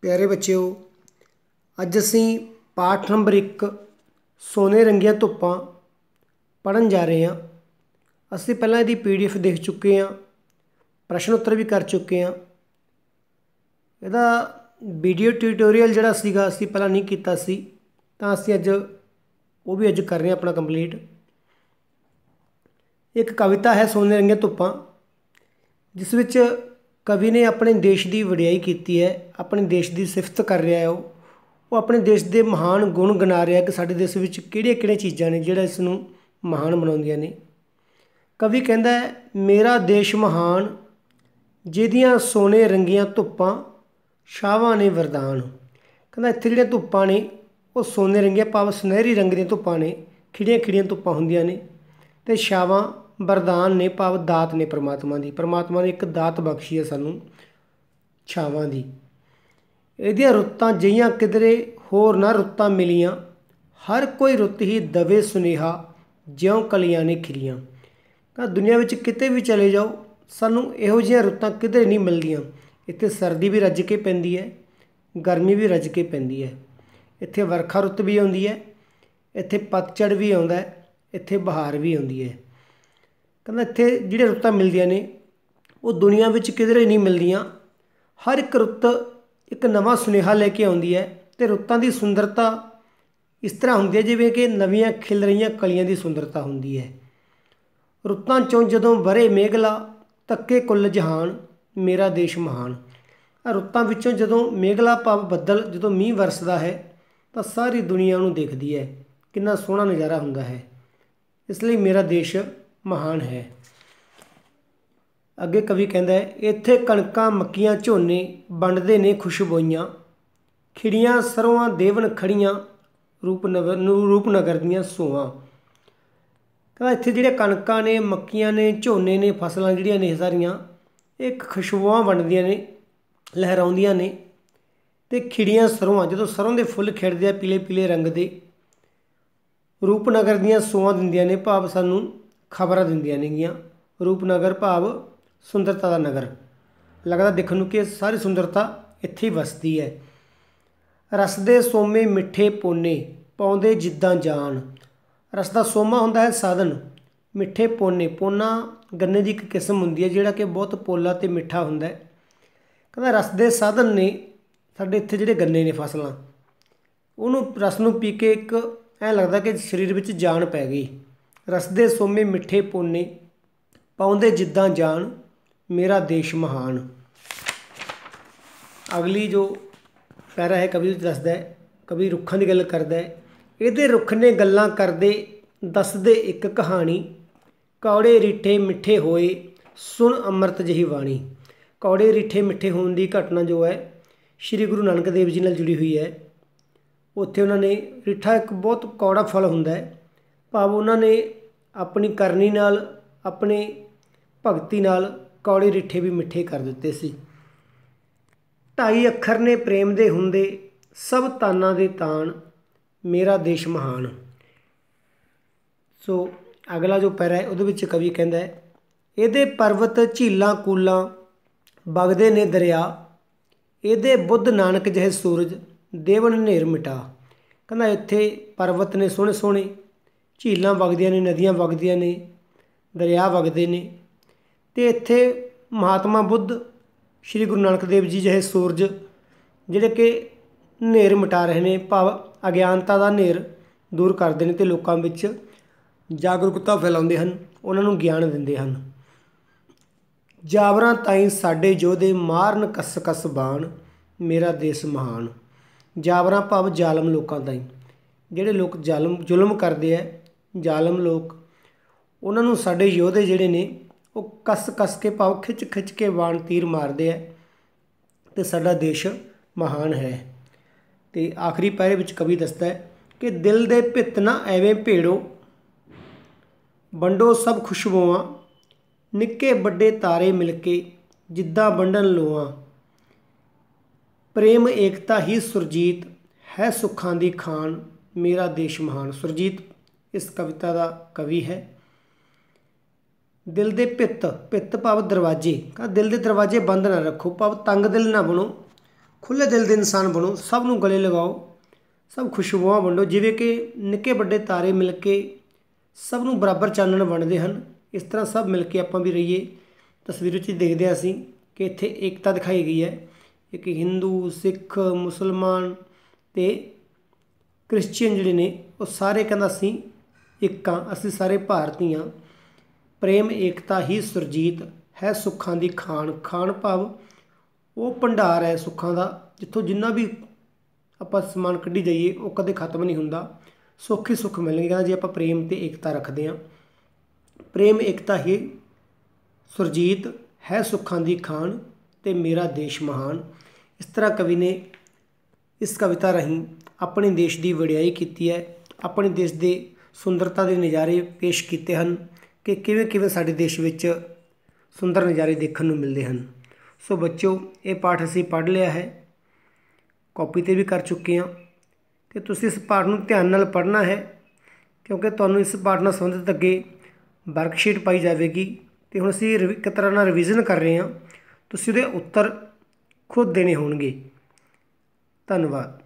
ਪਿਆਰੇ ਬੱਚਿਓ ਅੱਜ ਅਸੀਂ ਪਾਠ ਨੰਬਰ 1 ਸੋਨੇ ਰੰਗੀਆਂ ਧੁੱਪਾਂ ਪੜਨ ਜਾ ਰਹੇ ਹਾਂ ਅਸੀਂ ਪਹਿਲਾਂ ਇਹਦੀ ਪੀਡੀਐਫ ਦੇਖ ਚੁੱਕੇ ਹਾਂ ਪ੍ਰਸ਼ਨ ਉੱਤਰ ਵੀ ਕਰ ਚੁੱਕੇ ਹਾਂ ਇਹਦਾ ਵੀਡੀਓ ਟਿਊਟੋਰੀਅਲ ਜਿਹੜਾ ਸੀਗਾ ਅਸੀਂ ਪਹਿਲਾਂ ਨਹੀਂ ਕੀਤਾ ਸੀ ਤਾਂ ਅਸੀਂ ਅੱਜ ਉਹ ਵੀ ਅੱਜ ਕਰ ਰਹੇ ਹਾਂ ਆਪਣਾ ਕੰਪਲੀਟ ਇੱਕ ਕਵਿਤਾ ਹੈ ਸੋਨੇ ਰੰਗੀਆਂ ਧੁੱਪਾਂ ਜਿਸ ਵਿੱਚ ਕਵੀ ਨੇ ਆਪਣੇ ਦੇਸ਼ ਦੀ ਵਡਿਆਈ ਕੀਤੀ ਹੈ ਆਪਣੇ ਦੇਸ਼ ਦੀ ਸਿਫਤ ਕਰ ਰਿਹਾ ਹੈ ਉਹ ਉਹ ਆਪਣੇ ਦੇਸ਼ ਦੇ ਮਹਾਨ ਗੁਣ ਗਿਣਾ ਰਿਹਾ ਕਿ ਸਾਡੇ ਦੇਸ਼ ਵਿੱਚ ਕਿਹੜੀਆਂ ਕਿਹੜੀਆਂ ਚੀਜ਼ਾਂ ਨੇ ਜਿਹੜਾ ਇਸ ਨੂੰ ਮਹਾਨ ਬਣਾਉਂਦੀਆਂ ਨੇ ਕਵੀ ਕਹਿੰਦਾ ਹੈ ਮੇਰਾ ਦੇਸ਼ ਮਹਾਨ ਜਿਹਦੀਆਂ ਸੋਨੇ ਰੰਗੀਆਂ ਧੁੱਪਾਂ ਸ਼ਾਵਾਂ ਨੇ ਵਰਦਾਨ ਕਹਿੰਦਾ ਇੱਥੇ ਜਿਹੜੀਆਂ ਧੁੱਪਾਂ ਨੇ ਉਹ ਸੋਨੇ ਰੰਗੀਆਂ ਪਾਵ ਸੁਨਹਿਰੀ ਰੰਗ ਦੀਆਂ ਧੁੱਪਾਂ ਨੇ ਖਿੜੀਆਂ ਖਿੜੀਆਂ ਧੁੱਪਾਂ ਹੁੰਦੀਆਂ ਨੇ ਤੇ ਸ਼ਾਵਾਂ ਵਰਦਾਨ ਨੇ ਭਾਵ ਦਾਤ ਨੇ ਪ੍ਰਮਾਤਮਾ ਦੀ ਪ੍ਰਮਾਤਮਾ ਨੇ ਇੱਕ ਦਾਤ ਬਖਸ਼ੀ ਹੈ ਸਾਨੂੰ ਛਾਵਾਂ ਦੀ ਇਹਦੀਆਂ ਰੁੱਤਾਂ ਜਈਆਂ ਕਿਧਰੇ ਹੋਰ ਨਾ ਰੁੱਤਾਂ ਮਿਲੀਆਂ ਹਰ ਕੋਈ ਰੁੱਤ ਹੀ ਦਵੇ ਸੁਨੇਹਾ ਜਿਉਂ ਕਲੀਆਂ ਨੇ ਖਿਰੀਆਂ ਤਾਂ ਦੁਨੀਆ ਵਿੱਚ ਕਿਤੇ ਵੀ ਚਲੇ ਜਾਓ ਸਾਨੂੰ ਇਹੋ ਜਿਹੀਆਂ ਰੁੱਤਾਂ ਕਿਧਰੇ ਨਹੀਂ ਮਿਲਦੀਆਂ ਇੱਥੇ ਸਰਦੀ ਵੀ ਰੱਜ ਕੇ ਪੈਂਦੀ ਹੈ ਗਰਮੀ ਵੀ ਰੱਜ ਕੇ ਪੈਂਦੀ ਹੈ ਇੱਥੇ ਵਰਖਾ ਰੁੱਤ ਵੀ ਆਉਂਦੀ ਹੈ ਇੱਥੇ ਪਤਝੜ ਵੀ ਆਉਂਦਾ ਹੈ ਇੱਥੇ ਬਹਾਰ ਵੀ ਆਉਂਦੀ ਹੈ ਕਹਿੰਦਾ ਇੱਥੇ ਜਿਹੜੇ ਰੁੱਤਾਂ ਮਿਲਦੀਆਂ ਨੇ ਉਹ ਦੁਨੀਆ ਵਿੱਚ ਕਿਧਰੇ ਨਹੀਂ ਮਿਲਦੀਆਂ ਹਰ ਇੱਕ ਰੁੱਤ ਇੱਕ ਨਵਾਂ ਸੁਨੇਹਾ ਲੈ ਕੇ ਆਉਂਦੀ ਹੈ ਤੇ ਰੁੱਤਾਂ ਦੀ ਸੁੰਦਰਤਾ ਇਸ ਤਰ੍ਹਾਂ ਹੁੰਦੀ ਹੈ ਜਿਵੇਂ ਕਿ ਨਵੀਆਂ ਖਿਲ ਰਹੀਆਂ ਕਲੀਆਂ ਦੀ ਸੁੰਦਰਤਾ ਹੁੰਦੀ ਹੈ ਰੁੱਤਾਂ ਚੋਂ ਜਦੋਂ ਬਰੇ ਮੇਘਲਾ ਤੱਕੇ ਕੁੱਲ ਜਹਾਨ ਮੇਰਾ ਦੇਸ਼ ਮਹਾਨ ਰੁੱਤਾਂ ਵਿੱਚੋਂ ਜਦੋਂ ਮੇਘਲਾ ਪਵ ਬੱਦਲ ਜਦੋਂ ਮੀਂਹ ਵਰਸਦਾ ਹੈ ਤਾਂ ਸਾਰੀ ਦੁਨੀਆ ਨੂੰ ਦੇਖਦੀ ਹੈ ਕਿੰਨਾ ਸੋਹਣਾ ਨਜ਼ਾਰਾ ਹੁੰਦਾ ਹੈ ਇਸ ਲਈ ਮੇਰਾ ਦੇਸ਼ ਮਹਾਨ ਹੈ ਅੱਗੇ ਕਵੀ ਕਹਿੰਦਾ ਹੈ ਇੱਥੇ ਕਣਕਾਂ ਮੱਕੀਆਂ ਝੋਨੇ ਵੰਡਦੇ ਨੇ ਖੁਸ਼ਬੋਈਆਂ ਖਿੜੀਆਂ ਸਰੋਆਂ ਦੇਵਨ ਖੜੀਆਂ ਰੂਪਨਗਰ ਰੂਪਨਗਰ ਦੀਆਂ ਸੋਆਂ ਕਹਿੰਦਾ ਇੱਥੇ ਜਿਹੜੇ ਕਣਕਾਂ ਨੇ ਮੱਕੀਆਂ ਨੇ ਝੋਨੇ ਨੇ ਫਸਲਾਂ ਜਿਹੜੀਆਂ ਨੇ ਸਾਰੀਆਂ ਇੱਕ ਖੁਸ਼ਬੂਆਂ ਵੰਡਦੀਆਂ ਨੇ ਲਹਿਰਾਉਂਦੀਆਂ ਨੇ ਤੇ ਖਿੜੀਆਂ ਸਰੋਂ ਜਦੋਂ ਸਰੋਂ ਦੇ ਫੁੱਲ ਖਿੜਦੇ ਆ ਪੀਲੇ ਪੀਲੇ ਰੰਗ ਦੇ ਰੂਪਨਗਰ ਦੀਆਂ ਸੋਆਂ ਦਿੰਦੀਆਂ ਨੇ ਭਾਵ ਸਾਨੂੰ ਖਬਰਾਂ ਦਿੰਦੀਆਂ ਨੇਗੀਆਂ ਰੂਪਨਗਰ ਭਾਵ ਸੁੰਦਰਤਾ ਦਾ ਨਗਰ ਲੱਗਦਾ ਦੇਖਣ ਨੂੰ ਕਿ ਸਾਰੀ ਸੁੰਦਰਤਾ ਇੱਥੇ ਹੀ ਵਸਦੀ ਹੈ ਰਸਦੇ ਸੋਮੇ ਮਿੱਠੇ ਪੋਨੇ ਪਾਉਂਦੇ ਜਿੱਦਾਂ ਜਾਨ ਰਸ ਦਾ ਸੋਮਾ ਹੁੰਦਾ ਹੈ ਸਾਧਨ ਮਿੱਠੇ ਪੋਨੇ ਪੋਨਾ ਗੰਨੇ ਦੀ ਇੱਕ ਕਿਸਮ ਹੁੰਦੀ ਹੈ ਜਿਹੜਾ ਕਿ ਬਹੁਤ ਪੋਲਾ ਤੇ ਮਿੱਠਾ ਹੁੰਦਾ ਹੈ ਕਹਿੰਦਾ ਰਸ ਦੇ ਸਾਧਨ ਨੇ ਸਾਡੇ ਇੱਥੇ ਜਿਹੜੇ ਗੰਨੇ ਨੇ ਫਸਲਾਂ ਉਹਨੂੰ ਰਸ ਨੂੰ ਪੀ ਕੇ ਇੱਕ ਐ ਲੱਗਦਾ ਕਿ ਸਰੀਰ ਵਿੱਚ ਜਾਨ ਪੈ ਗਈ ਰਸਦੇ ਸੋਮੇ ਮਿੱਠੇ ਪੋਨੇ ਪਾਉਂਦੇ ਜਿੱਦਾਂ ਜਾਣ ਮੇਰਾ ਦੇਸ਼ ਮਹਾਨ ਅਗਲੀ ਜੋ ਪੈਰਾ ਹੈ ਕਵੀ ਦੱਸਦਾ ਹੈ ਕਵੀ ਰੁੱਖਾਂ ਦੀ ਗੱਲ ਕਰਦਾ ਹੈ ਇਹਦੇ ਰੁੱਖ ਨੇ ਗੱਲਾਂ ਕਰਦੇ ਦੱਸਦੇ ਇੱਕ ਕਹਾਣੀ ਕੌੜੇ ਰਿੱਠੇ ਮਿੱਠੇ ਹੋਏ ਸੁਣ ਅੰਮ੍ਰਿਤ ਜਹੀ ਬਾਣੀ ਕੌੜੇ ਰਿੱਠੇ ਮਿੱਠੇ ਹੋਣ ਦੀ ਘਟਨਾ ਜੋ ਹੈ ਸ੍ਰੀ ਗੁਰੂ ਨਾਨਕ ਦੇਵ ਜੀ ਨਾਲ ਜੁੜੀ ਹੋਈ ਹੈ ਉੱਥੇ ਉਹਨਾਂ ਨੇ ਰਿੱਠਾ ਇੱਕ ਬਹੁਤ ਕੌੜਾ ਫਲ ਹੁੰਦਾ ਹੈ ਭਾਵ ਉਹਨਾਂ ਨੇ ਆਪਣੀ ਕਰਨੀ ਨਾਲ ਆਪਣੇ ਭਗਤੀ ਨਾਲ ਕੌੜੇ ਰਿੱਠੇ ਵੀ ਮਿੱਠੇ ਕਰ ਦਿੱਤੇ ਸੀ ਢਾਈ ਅੱਖਰ ਨੇ ਪ੍ਰੇਮ ਦੇ ਹੁੰਦੇ ਸਭ ਤਾਨਾਂ ਦੇ ਤਾਣ ਮੇਰਾ ਦੇਸ਼ ਮਹਾਨ ਸੋ ਅਗਲਾ ਜੋ ਪੈਰਾ ਹੈ ਉਹਦੇ ਵਿੱਚ ਕਵੀ ਕਹਿੰਦਾ ਹੈ ਇਹਦੇ ਪਰਬਤ ਝੀਲਾਂ ਕੂਲਾਂ ਵਗਦੇ ਨੇ ਦਰਿਆ ਇਹਦੇ ਬੁੱਧ ਨਾਨਕ ਜਿਹੇ ਸੂਰਜ ਦੇਵਨ ਨੇਰ ਮਿਟਾ ਕਹਿੰਦਾ ਇੱਥੇ ਪਰਬਤ ਨੇ ਸੋਹਣੇ ਸੋਹਣੇ ਝੀਲਾਂ ਵਗਦੀਆਂ ਨੇ ਨਦੀਆਂ ਵਗਦੀਆਂ ਨੇ ਦਰਿਆ ਵਗਦੇ ਨੇ ਤੇ ਇੱਥੇ ਮਹਾਤਮਾ ਬੁੱਧ ਸ੍ਰੀ ਗੁਰੂ ਨਾਨਕ ਦੇਵ ਜੀ ਜਿਹੇ ਸੂਰਜ ਜਿਹੜੇ ਕਿ ਹਨੇਰ ਮਿਟਾ ਰਹੇ ਨੇ ਭਾਵ ਅਗਿਆਨਤਾ ਦਾ ਹਨੇਰ ਦੂਰ ਕਰਦੇ ਨੇ ਤੇ ਲੋਕਾਂ ਵਿੱਚ ਜਾਗਰੂਕਤਾ ਫੈਲਾਉਂਦੇ ਹਨ ਉਹਨਾਂ ਨੂੰ ਗਿਆਨ ਦਿੰਦੇ ਹਨ ਜਾਵਰਾਂ ਤਾਈਂ ਸਾਡੇ ਜੋਧੇ ਮਾਰਨ ਕਸ ਕਸ ਬਾਣ ਮੇਰਾ ਦੇਸ਼ ਮਹਾਨ ਜਾਵਰਾਂ ਭਾਵ ਜ਼ਾਲਮ ਲੋਕਾਂ ਤਾਈਂ ਜਿਹੜੇ ਲੋਕ ਜ਼ਾਲਮ ਜ਼ੁਲਮ ਕਰਦੇ ਐ ਜ਼ਾਲਮ ਲੋਕ ਉਹਨਾਂ ਨੂੰ ਸਾਡੇ ਯੋਧੇ ਜਿਹੜੇ ਨੇ ਉਹ ਕਸ ਕਸ ਕੇ ਪਾਉ ਖਿੱਚ-ਖਿੱਚ ਕੇ ਬਾਣ ਤੀਰ ਮਾਰਦੇ ਆ ਤੇ ਸਾਡਾ ਦੇਸ਼ ਮਹਾਨ ਹੈ ਤੇ ਆਖਰੀ ਪੈਰੇ ਵਿੱਚ ਕਵੀ ਦੱਸਦਾ ਹੈ ਕਿ ਦਿਲ ਦੇ ਭਿੱਤ ਨਾ ਐਵੇਂ ਭੇੜੋ ਵੰਡੋ ਸਭ ਖੁਸ਼ਬੂਆਂ ਨਿੱਕੇ ਵੱਡੇ ਤਾਰੇ ਮਿਲ ਕੇ ਜਿੱਦਾਂ ਵੰਡਣ ਲੋਆਂ ਪ੍ਰੇਮ ਏਕਤਾ ਹੀ ਸੁਰਜੀਤ ਹੈ ਸੁੱਖਾਂ ਦੀ ਖਾਨ ਮੇਰਾ ਦੇਸ਼ ਮਹਾਨ ਸੁਰਜੀਤ ਇਸ ਕਵਿਤਾ ਦਾ ਕਵੀ ਹੈ ਦਿਲ ਦੇ ਪਿੱਤ ਪਿੱਤ ਪਵ ਦਰਵਾਜ਼ੇ ਕਾ ਦਿਲ ਦੇ ਦਰਵਾਜ਼ੇ ਬੰਦ ਨਾ ਰੱਖੋ ਪਵ ਤੰਗ ਦਿਲ ਨਾ ਬਣੋ ਖੁੱਲੇ ਦਿਲ ਦੇ ਇਨਸਾਨ ਬਣੋ ਸਭ ਨੂੰ ਗਲੇ ਲਗਾਓ ਸਭ ਖੁਸ਼ਬੂਆਂ ਵੰਡੋ ਜਿਵੇਂ ਕਿ ਨਿੱਕੇ ਵੱਡੇ ਤਾਰੇ ਮਿਲ ਕੇ ਸਭ ਨੂੰ ਬਰਾਬਰ ਚਾਨਣ ਵੰਡਦੇ ਹਨ ਇਸ ਤਰ੍ਹਾਂ ਸਭ ਮਿਲ ਕੇ ਆਪਾਂ ਵੀ ਰਹੀਏ ਤਸਵੀਰ ਵਿੱਚ ਦੇਖਦੇ ਆ ਅਸੀਂ ਕਿ ਇੱਥੇ ਏਕਤਾ ਦਿਖਾਈ ਗਈ ਹੈ ਇੱਕ ਹਿੰਦੂ ਸਿੱਖ ਮੁਸਲਮਾਨ ਤੇ ਕ੍ਰਿਸਚੀਅਨ ਜਿਹੜੇ ਨੇ ਉਹ ਸਾਰੇ ਕਹਿੰਦਾ ਸੀ ਇੱਕਾਂ ਅਸੀਂ ਸਾਰੇ ਭਾਰਤੀਆਂ ਪ੍ਰੇਮ ਏਕਤਾ ਹੀ ਸੁਰਜੀਤ ਹੈ ਸੁੱਖਾਂ ਦੀ ਖਾਨ ਖਾਨ ਭਾਵ ਉਹ ਭੰਡਾਰ ਹੈ ਸੁੱਖਾਂ ਦਾ ਜਿੱਥੋਂ ਜਿੰਨਾ ਵੀ ਆਪਾਂ ਸਮਾਨ ਕੱਢੀ ਜਾਈਏ ਉਹ ਕਦੇ ਖਤਮ ਨਹੀਂ ਹੁੰਦਾ ਸੁੱਖ ਹੀ ਸੁੱਖ ਮਿਲਣਗੇ ਕਹਿੰਦਾ ਜੇ ਆਪਾਂ ਪ੍ਰੇਮ ਤੇ ਏਕਤਾ ਰੱਖਦੇ ਹਾਂ ਪ੍ਰੇਮ ਏਕਤਾ ਹੀ ਸੁਰਜੀਤ ਹੈ ਸੁੱਖਾਂ ਦੀ ਖਾਨ ਤੇ ਮੇਰਾ ਦੇਸ਼ ਮਹਾਨ ਇਸ ਤਰ੍ਹਾਂ ਕਵੀ ਨੇ ਇਸ ਕਵਿਤਾ ਰਹੀਂ ਆਪਣੇ ਦੇਸ਼ ਦੀ ਵਡਿਆਈ ਕੀਤੀ ਹੈ ਆਪਣੇ ਦੇਸ਼ ਦੇ ਸੁੰਦਰਤਾ ਦੇ ਨਜ਼ਾਰੇ ਪੇਸ਼ ਕੀਤੇ ਹਨ ਕਿ ਕਿਵੇਂ ਕਿਵੇਂ ਸਾਡੇ ਦੇਸ਼ ਵਿੱਚ ਸੁੰਦਰ ਨਜ਼ਾਰੇ ਦੇਖਣ ਨੂੰ ਮਿਲਦੇ ਹਨ ਸੋ ਬੱਚਿਓ ਇਹ ਪਾਠ ਅਸੀਂ ਪੜ੍ਹ ਲਿਆ ਹੈ ਕਾਪੀ ਤੇ ਵੀ ਕਰ ਚੁੱਕੇ ਹਾਂ ਤੇ ਤੁਸੀਂ ਇਸ ਪਾਠ ਨੂੰ ਧਿਆਨ ਨਾਲ ਪੜ੍ਹਨਾ ਹੈ ਕਿਉਂਕਿ ਤੁਹਾਨੂੰ ਇਸ ਪਾਠ ਨਾਲ ਸੰਬੰਧਿਤ ਅੱਗੇ ਵਰਕਸ਼ੀਟ ਪਾਈ ਜਾਵੇਗੀ ਤੇ ਹੁਣ ਅਸੀਂ ਇੱਕ ਤਰ੍ਹਾਂ ਨਾਲ ਰਿਵੀਜ਼ਨ ਕਰ ਰਹੇ ਹਾਂ ਤੁਸੀਂ ਉਹਦੇ ਉੱਤਰ ਖੁਦ ਦੇਣੇ ਹੋਣਗੇ ਧੰਨਵਾਦ